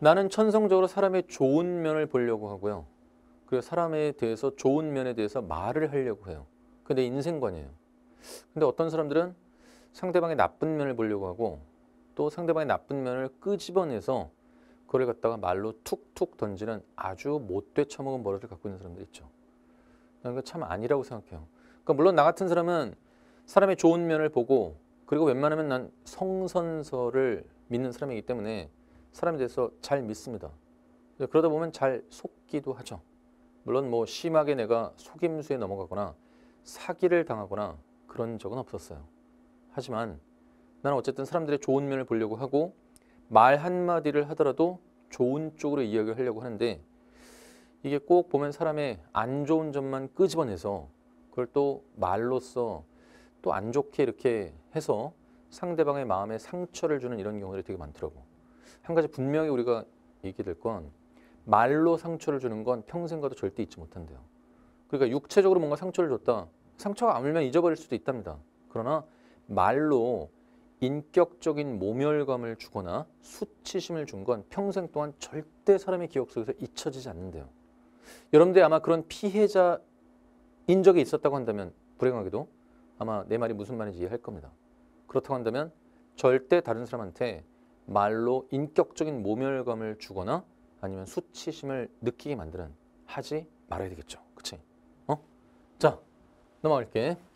나는 천성적으로 사람의 좋은 면을 보려고 하고요. 그리고 사람에 대해서 좋은 면에 대해서 말을 하려고 해요. 근데 인생관이에요. 근데 어떤 사람들은 상대방의 나쁜 면을 보려고 하고 또 상대방의 나쁜 면을 끄집어내서 그걸 갖다가 말로 툭툭 던지는 아주 못돼 처먹은 버릇을 갖고 있는 사람들 있죠. 나는 참 아니라고 생각해요. 그러니까 물론 나 같은 사람은 사람의 좋은 면을 보고 그리고 웬만하면 난성선서를 믿는 사람이기 때문에 사람에 대해서 잘 믿습니다. 그러다 보면 잘 속기도 하죠. 물론 뭐 심하게 내가 속임수에 넘어가거나 사기를 당하거나 그런 적은 없었어요. 하지만 나는 어쨌든 사람들의 좋은 면을 보려고 하고 말 한마디를 하더라도 좋은 쪽으로 이야기를 하려고 하는데 이게 꼭 보면 사람의 안 좋은 점만 끄집어내서 그걸 또 말로써 또 안 좋게 이렇게 해서 상대방의 마음에 상처를 주는 이런 경우들이 되게 많더라고. 요한 가지 분명히 우리가 얘기될 건 말로 상처를 주는 건 평생 가도 절대 잊지 못한대요. 그러니까 육체적으로 뭔가 상처를 줬다. 상처가 아물면 잊어버릴 수도 있답니다. 그러나 말로 인격적인 모멸감을 주거나 수치심을 준 건 평생 동안 절대 사람의 기억 속에서 잊혀지지 않는데요. 여러분들이 아마 그런 피해자인 적이 있었다고 한다면 불행하게도 아마 내 말이 무슨 말인지 이해할 겁니다. 그렇다고 한다면 절대 다른 사람한테 말로 인격적인 모멸감을 주거나 아니면 수치심을 느끼게 만드는 하지 말아야 되겠죠. 그치? 어? 자, 넘어갈게.